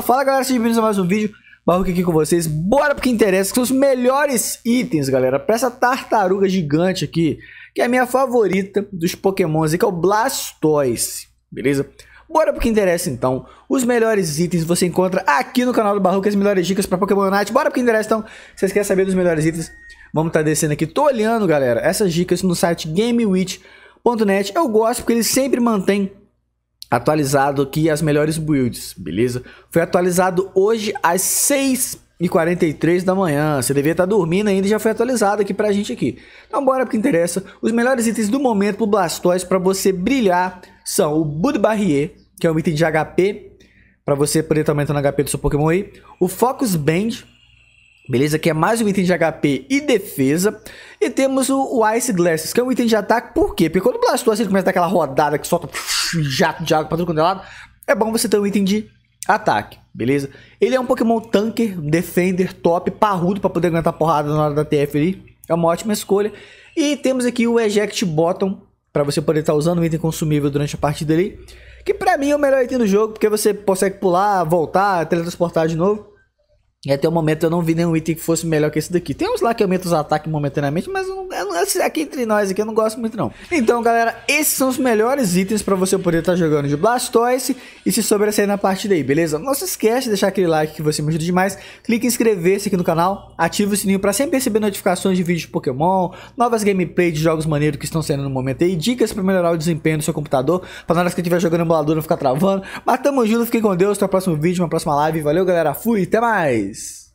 Fala galera, sejam bem-vindos a mais um vídeo. Barroco aqui com vocês. Bora pro que interessa, que são os melhores itens, galera. Pra essa tartaruga gigante aqui, que é a minha favorita dos pokémons, que é o Blastoise, beleza? Bora pro que interessa então. Os melhores itens você encontra aqui no canal do Barroco, as melhores dicas pra Pokémon Night. Bora pro que interessa então. Se vocês querem saber dos melhores itens, vamos estar tá descendo aqui. Tô olhando, galera, essas dicas no site GameWitch.net. Eu gosto porque ele sempre mantém atualizado aqui as melhores builds, beleza? Foi atualizado hoje às 6h43 da manhã. Você devia estar tá dormindo ainda e já foi atualizado aqui pra gente aqui. Então bora porque interessa. Os melhores itens do momento pro Blastoise para você brilhar são o Bud Barrier, que é um item de HP, para você poder estar tá aumentando o HP do seu Pokémon aí. O Focus Band, Beleza? Que é mais um item de HP e defesa. E temos o, o Ice Glasses, que é um item de ataque. Por quê? Porque quando o Blastoise ele começa a dar aquela rodada que solta jato de água pra tudo quanto é lado, é bom você ter um item de ataque, beleza? Ele é um Pokémon tanker, defender, top, parrudo para poder aguentar porrada na hora da TF ali. É uma ótima escolha. E temos aqui o Eject Bottom, para você poder estar tá usando o item consumível durante a partida ali. Que pra mim é o melhor item do jogo, porque você consegue pular, voltar, teletransportar de novo. E até o momento eu não vi nenhum item que fosse melhor que esse daqui. Tem uns lá que aumentam os ataques momentaneamente, mas eu não, eu não, aqui entre nós aqui eu não gosto muito não. Então, galera, esses são os melhores itens para você poder estar tá jogando de Blastoise e se sobressair na partida aí, beleza? Não se esquece de deixar aquele like que você me ajuda demais. Clique em inscrever-se aqui no canal, ative o sininho para sempre receber notificações de vídeos de Pokémon, novas gameplays de jogos maneiros que estão saindo no momento aí, dicas para melhorar o desempenho do seu computador, para na hora que estiver jogando emulador não ficar travando. Mas tamo junto, fiquem com Deus, até o próximo vídeo, uma próxima live. Valeu, galera, fui, até mais! days